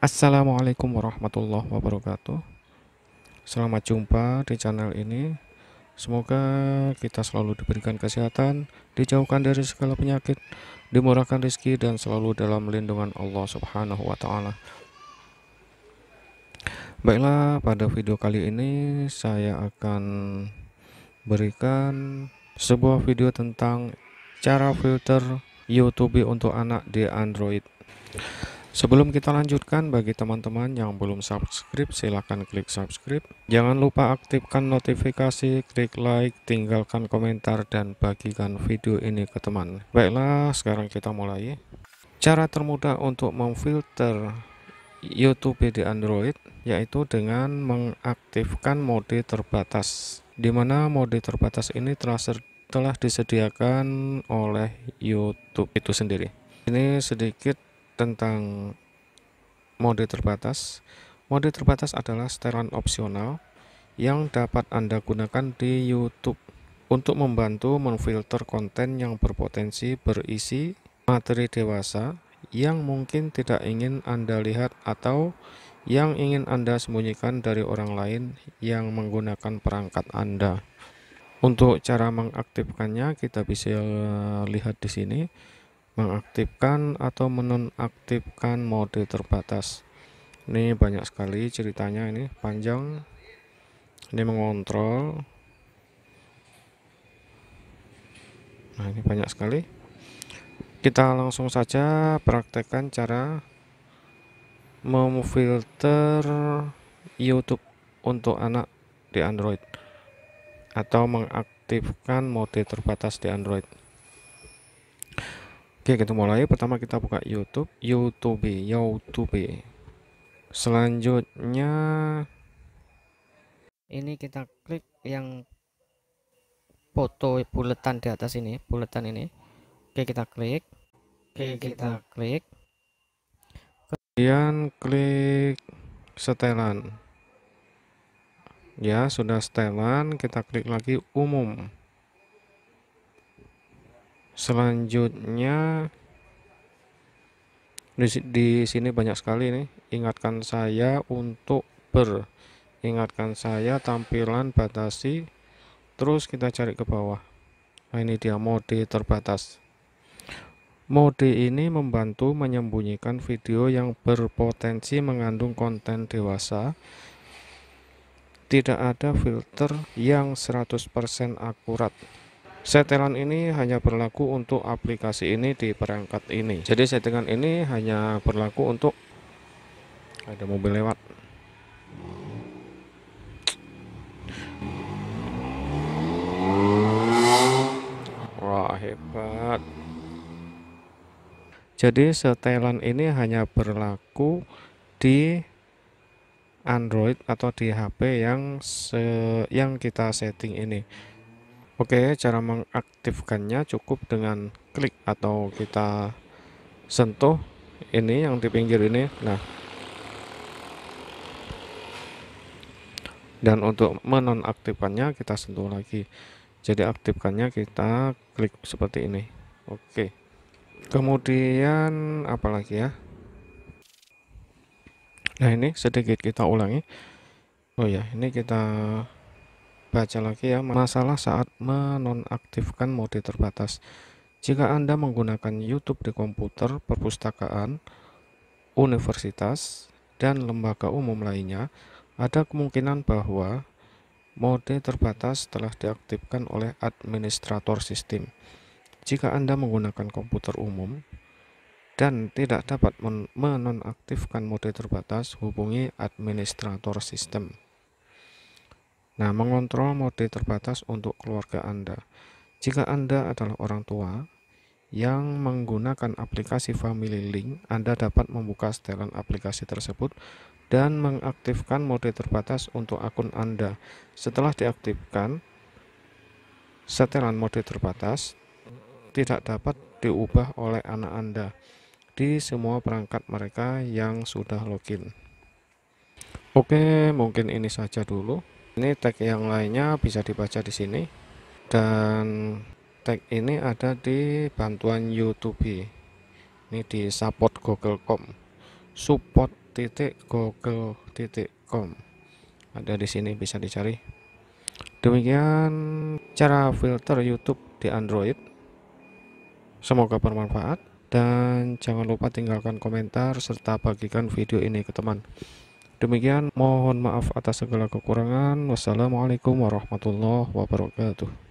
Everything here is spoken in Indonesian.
Assalamualaikum warahmatullahi wabarakatuh Selamat jumpa di channel ini Semoga kita selalu diberikan kesehatan Dijauhkan dari segala penyakit Dimurahkan rezeki dan selalu dalam lindungan Allah subhanahu wa ta'ala Baiklah pada video kali ini saya akan berikan sebuah video tentang cara filter YouTube untuk anak di Android Sebelum kita lanjutkan, bagi teman-teman yang belum subscribe, silahkan klik subscribe. Jangan lupa aktifkan notifikasi, klik like, tinggalkan komentar, dan bagikan video ini ke teman. Baiklah, sekarang kita mulai. Cara termudah untuk memfilter YouTube di Android yaitu dengan mengaktifkan mode terbatas di mana mode terbatas ini telah, telah disediakan oleh YouTube itu sendiri ini sedikit tentang mode terbatas. Mode terbatas adalah setelan opsional yang dapat Anda gunakan di YouTube untuk membantu memfilter konten yang berpotensi berisi materi dewasa yang mungkin tidak ingin Anda lihat atau yang ingin Anda sembunyikan dari orang lain yang menggunakan perangkat Anda. Untuk cara mengaktifkannya kita bisa lihat di sini mengaktifkan atau menonaktifkan mode terbatas ini banyak sekali ceritanya ini panjang ini mengontrol nah ini banyak sekali kita langsung saja praktekkan cara memfilter YouTube untuk anak di Android atau mengaktifkan mode terbatas di Android Oke, kita mulai. Pertama kita buka YouTube, YouTube, YouTube. Selanjutnya ini kita klik yang foto buletan di atas ini, buletan ini. Oke, kita klik. Oke, kita klik. Kemudian klik setelan. Ya, sudah setelan, kita klik lagi umum selanjutnya di, sini banyak sekali nih ingatkan saya untuk ber ingatkan saya tampilan batasi terus kita cari ke bawah nah ini dia mode terbatas mode ini membantu menyembunyikan video yang berpotensi mengandung konten dewasa tidak ada filter yang 100% akurat Setelan ini hanya berlaku untuk aplikasi ini di perangkat ini. Jadi settingan ini hanya berlaku untuk ada mobil lewat. Wah, hebat. Jadi setelan ini hanya berlaku di Android atau di HP yang se yang kita setting ini. Oke, cara mengaktifkannya cukup dengan klik atau kita sentuh ini yang di pinggir ini. Nah, dan untuk menonaktifkannya kita sentuh lagi. Jadi aktifkannya kita klik seperti ini. Oke. Kemudian apa lagi ya? Nah, ini sedikit kita ulangi. Oh ya, ini kita baca lagi ya masalah saat menonaktifkan mode terbatas jika Anda menggunakan YouTube di komputer perpustakaan universitas dan lembaga umum lainnya ada kemungkinan bahwa mode terbatas telah diaktifkan oleh administrator sistem jika Anda menggunakan komputer umum dan tidak dapat menonaktifkan mode terbatas hubungi administrator sistem Nah, mengontrol mode terbatas untuk keluarga Anda. Jika Anda adalah orang tua yang menggunakan aplikasi Family Link, Anda dapat membuka setelan aplikasi tersebut dan mengaktifkan mode terbatas untuk akun Anda. Setelah diaktifkan, setelan mode terbatas tidak dapat diubah oleh anak Anda di semua perangkat mereka yang sudah login. Oke, mungkin ini saja dulu. Ini tag yang lainnya bisa dibaca di sini. Dan tag ini ada di bantuan YouTube. Ini di support google.com. support titik google titik com ada di sini bisa dicari. Demikian cara filter YouTube di Android. Semoga bermanfaat dan jangan lupa tinggalkan komentar serta bagikan video ini ke teman. Demikian, mohon maaf atas segala kekurangan. Wassalamualaikum warahmatullahi wabarakatuh.